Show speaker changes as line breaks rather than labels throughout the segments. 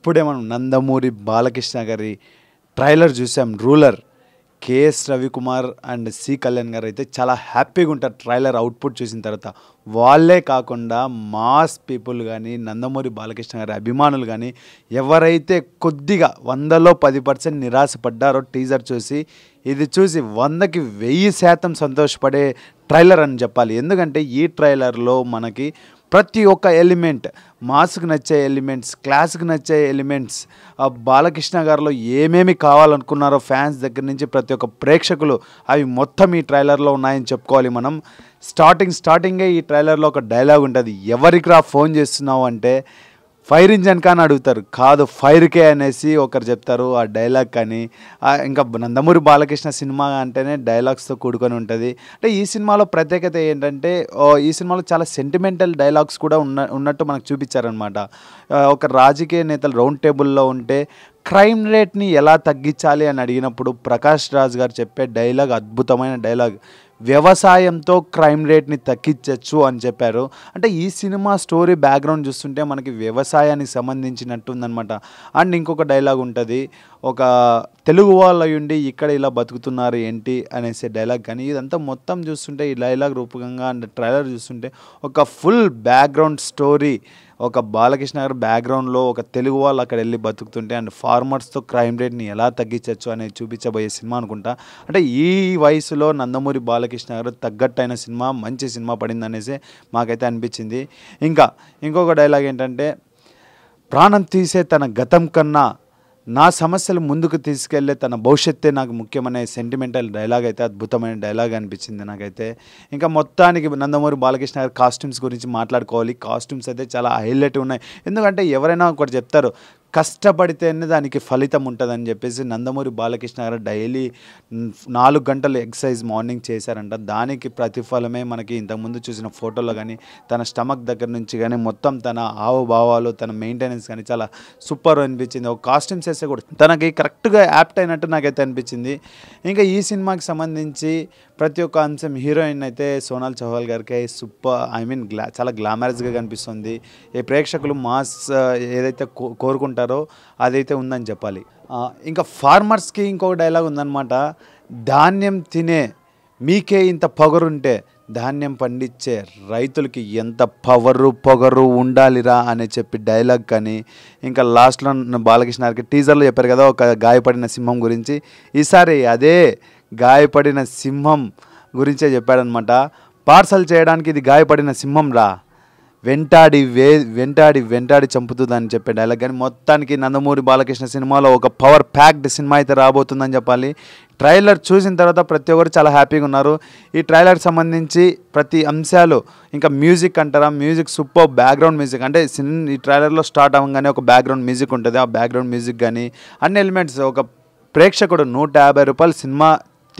ఇప్పుడే మనం నందమూరి బాలకృష్ణ గారి ట్రైలర్ చూసాం ruler K S Ravikumar and C Kalyan గారు అయితే చాలా హ్యాపీగా ఉంటారు ట్రైలర్ అవుట్పుట్ చూసిన తర్వాత వాళ్ళే కాకుండా మాస్ పీపుల్ కానీ నందమూరి బాలకృష్ణ గారి అభిమానులు కానీ ఎవరైతే కొద్దిగా వందలో పది పర్సెంట్ నిరాశపడ్డారో టీజర్ చూసి ఇది చూసి వందకి వెయ్యి శాతం సంతోషపడే ట్రైలర్ అని చెప్పాలి ఎందుకంటే ఈ ట్రైలర్లో మనకి ప్రతి ఒక్క ఎలిమెంట్ మాస్కి నచ్చే ఎలిమెంట్స్ క్లాస్కి నచ్చే ఎలిమెంట్స్ ఆ బాలకృష్ణ గారిలో ఏమేమి కావాలనుకున్నారో ఫ్యాన్స్ దగ్గర నుంచి ప్రతి ఒక్క ప్రేక్షకులు అవి మొత్తం ఈ ట్రైలర్లో ఉన్నాయని చెప్పుకోవాలి మనం స్టార్టింగ్ స్టార్టింగే ఈ ట్రైలర్లో ఒక డైలాగ్ ఉంటుంది ఎవరికి రా ఫోన్ చేస్తున్నావు అంటే ఫైర్ ఇంజన్ కానీ అడుగుతారు కాదు ఫైర్కే అనేసి ఒకరు చెప్తారు ఆ డైలాగ్ కానీ ఇంకా నందమూరి బాలకృష్ణ సినిమా అంటేనే డైలాగ్స్తో కూడుకొని ఉంటుంది అంటే ఈ సినిమాలో ప్రత్యేకత ఏంటంటే ఈ సినిమాలో చాలా సెంటిమెంటల్ డైలాగ్స్ కూడా ఉన్న ఉన్నట్టు మనకు చూపించారనమాట ఒక రాజకీయ నేతలు రౌండ్ టేబుల్లో ఉంటే క్రైమ్ రేట్ని ఎలా తగ్గించాలి అని అడిగినప్పుడు ప్రకాష్ రాజ్ గారు చెప్పే డైలాగ్ అద్భుతమైన డైలాగ్ వ్యవసాయంతో క్రైమ్ రేట్ని తగ్గించవచ్చు అని చెప్పారు అంటే ఈ సినిమా స్టోరీ బ్యాక్గ్రౌండ్ చూస్తుంటే మనకి వ్యవసాయానికి సంబంధించినట్టు ఉందనమాట అండ్ ఇంకొక డైలాగ్ ఉంటుంది ఒక తెలుగు వాళ్ళు ఉండి ఇక్కడ ఇలా బతుకుతున్నారు ఏంటి అనేసి డైలాగ్ కానీ ఇదంతా మొత్తం చూస్తుంటే ఈ డైలాగ్ రూపకంగా అండ్ ట్రైలర్ చూస్తుంటే ఒక ఫుల్ బ్యాక్గ్రౌండ్ స్టోరీ ఒక బాలకృష్ణ గారి బ్యాక్గ్రౌండ్లో ఒక తెలుగు వాళ్ళు అక్కడ వెళ్ళి బతుకుతుంటే అండ్ ఫార్మర్స్తో క్రైమ్ రేట్ని ఎలా తగ్గించవచ్చు అనేది చూపించబోయే సినిమా అనుకుంటా అంటే ఈ వయసులో నందమూరి బాలకృష్ణ గారు తగ్గట్టైన సినిమా మంచి సినిమా పడింది అనేసి మాకైతే అనిపించింది ఇంకా ఇంకొక డైలాగ్ ఏంటంటే ప్రాణం తీసే తన గతం కన్నా నా సమస్యలు ముందుకు తీసుకెళ్లే తన భవిష్యత్తే నాకు ముఖ్యమనే సెంటిమెంటల్ డైలాగ్ అయితే అద్భుతమైన డైలాగ్ అనిపించింది నాకైతే ఇంకా మొత్తానికి నందమూరి బాలకృష్ణ గారి కాస్ట్యూమ్స్ గురించి మాట్లాడుకోవాలి కాస్ట్యూమ్స్ అయితే చాలా హైలైట్ ఉన్నాయి ఎందుకంటే ఎవరైనా ఒకటి చెప్తారు కష్టపడితేనే దానికి ఫలితం ఉంటుందని చెప్పేసి నందమూరి బాలకృష్ణ గారు డైలీ నాలుగు గంటలు ఎక్సర్సైజ్ మార్నింగ్ చేశారంట దానికి ప్రతిఫలమే మనకి ఇంతకుముందు చూసిన ఫోటోలో కానీ తన స్టమక్ దగ్గర నుంచి కానీ మొత్తం తన భావాలు తన మెయింటెనెన్స్ కానీ చాలా సూపర్ అనిపించింది ఒక కాస్ట్యూమ్స్ వేస్తే కూడా తనకి కరెక్ట్గా యాప్ట్ అయినట్టు నాకైతే అనిపించింది ఇంకా ఈ సినిమాకి సంబంధించి ప్రతి ఒక్క అంశం హీరోయిన్ అయితే సోనాల్ చౌహాల్ గారికి సూపర్ ఐ మీన్ గ్లా చాలా గ్లామరస్గా కనిపిస్తుంది ఈ ప్రేక్షకులు మాస్ ఏదైతే కోరుకుంటారు అంటారో అదైతే ఉందని చెప్పాలి ఇంకా ఫార్మర్స్కి ఇంకొక డైలాగ్ ఉందన్నమాట ధాన్యం తినే మీకే ఇంత పొగరుంటే ధాన్యం పండించే రైతులకి ఎంత పవరు పొగరు ఉండాలిరా అని చెప్పి డైలాగ్ కానీ ఇంకా లాస్ట్లో బాలకృష్ణ గారికి టీజర్లో చెప్పారు కదా ఒక గాయపడిన సింహం గురించి ఈసారి అదే గాయపడిన సింహం గురించే చెప్పాడనమాట పార్సల్ చేయడానికి ఇది గాయపడిన సింహం రా వెంటాడి వే వెంటాడి వెంటాడి చంపుతుందని చెప్పే డైలాగ్ కానీ మొత్తానికి నందమూరి బాలకృష్ణ సినిమాలో ఒక పవర్ ప్యాక్డ్ సినిమా అయితే రాబోతుందని చెప్పాలి ట్రైలర్ చూసిన తర్వాత ప్రతి ఒక్కరు చాలా హ్యాపీగా ఉన్నారు ఈ ట్రైలర్కి సంబంధించి ప్రతి అంశాలు ఇంకా మ్యూజిక్ అంటారా మ్యూజిక్ సూపర్ బ్యాక్గ్రౌండ్ మ్యూజిక్ అంటే సిన్ ఈ ట్రైలర్లో స్టార్ట్ అవ్వగానే ఒక బ్యాక్గ్రౌండ్ మ్యూజిక్ ఉంటుంది ఆ బ్యాక్గ్రౌండ్ మ్యూజిక్ కానీ అన్ని ఎలిమెంట్స్ ఒక ప్రేక్షకుడు నూట యాభై రూపాయలు సినిమా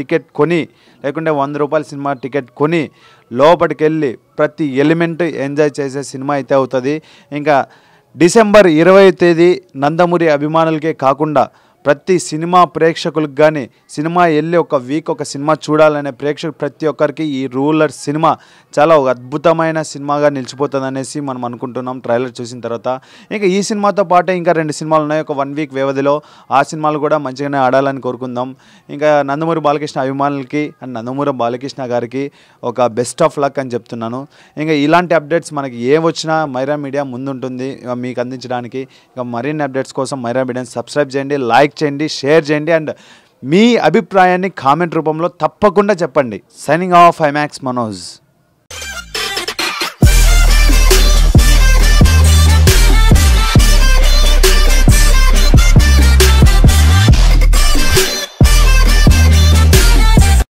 టికెట్ కొని లేకుంటే వంద రూపాయల సినిమా టికెట్ కొని లోపలికి వెళ్ళి ప్రతి ఎలిమెంట్ ఎంజాయ్ చేసే సినిమా అయితే అవుతుంది ఇంకా డిసెంబర్ ఇరవై తేదీ నందమూరి అభిమానులకే కాకుండా ప్రతి సినిమా ప్రేక్షకులకు కానీ సినిమా వెళ్ళి ఒక వీక్ ఒక సినిమా చూడాలనే ప్రేక్షకు ప్రతి ఒక్కరికి ఈ రూలర్ సినిమా చాలా ఒక అద్భుతమైన సినిమాగా నిలిచిపోతుంది అనేసి మనం అనుకుంటున్నాం ట్రైలర్ చూసిన తర్వాత ఇంకా ఈ సినిమాతో పాటే ఇంకా రెండు సినిమాలు ఉన్నాయి ఒక వన్ వీక్ వ్యవధిలో ఆ సినిమాలు కూడా మంచిగానే ఆడాలని కోరుకుందాం ఇంకా నందమూరి బాలకృష్ణ అభిమానులకి అండ్ నందమూరి బాలకృష్ణ గారికి ఒక బెస్ట్ ఆఫ్ లక్ అని చెప్తున్నాను ఇంకా ఇలాంటి అప్డేట్స్ మనకి ఏ వచ్చినా మైరా మీడియా ముందుంటుంది మీకు అందించడానికి ఇంకా మరిన్ని అప్డేట్స్ కోసం మైరా మీడియాని సబ్స్క్రైబ్ చేయండి లైక్ లైక్ చేయండి షేర్ చేయండి అండ్ మీ అభిప్రాయాన్ని కామెంట్ రూపంలో తప్పకుండా చెప్పండి సైనింగ్ ఆఫ్ ఐమాక్స్ మనోజ్